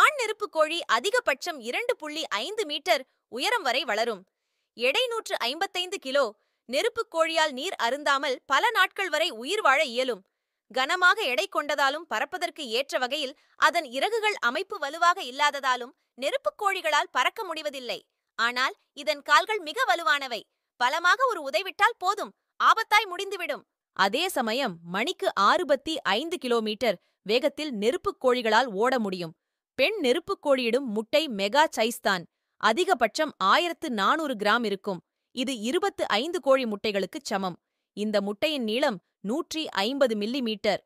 ஆண் நெருப்பு கோழி அதிகபட்சம் இரண்டு புள்ளி ஐந்து மீட்டர் உயரம் வரை வளரும் எடை நூற்று ஐம்பத்தைந்து கிலோ நெருப்பு கோழியால் நீர் அருந்தாமல் பல நாட்கள் வரை உயிர் வாழ இயலும் கனமாக எடை கொண்டதாலும் பறப்பதற்கு ஏற்ற வகையில் அதன் இறகுகள் அமைப்பு வலுவாக இல்லாததாலும் நெருப்பு கோழிகளால் பறக்க முடிவதில்லை ஆனால் இதன் கால்கள் மிக வலுவானவை பலமாக ஒரு உதைவிட்டால் போதும் ஆபத்தாய் முடிந்துவிடும் அதே சமயம் மணிக்கு ஆறுபத்தி ஐந்து கிலோமீட்டர் வேகத்தில் நெருப்புக் கோழிகளால் ஓட முடியும் பெண் நெருப்புக் கோழியிடும் முட்டை மெகா சைஸ்தான் அதிகபட்சம் ஆயிரத்து நானூறு கிராம் இருக்கும் இது இருபத்து ஐந்து கோழி முட்டைகளுக்குச் சமம் இந்த முட்டையின் நீளம் நூற்றி ஐம்பது மில்லி மீட்டர்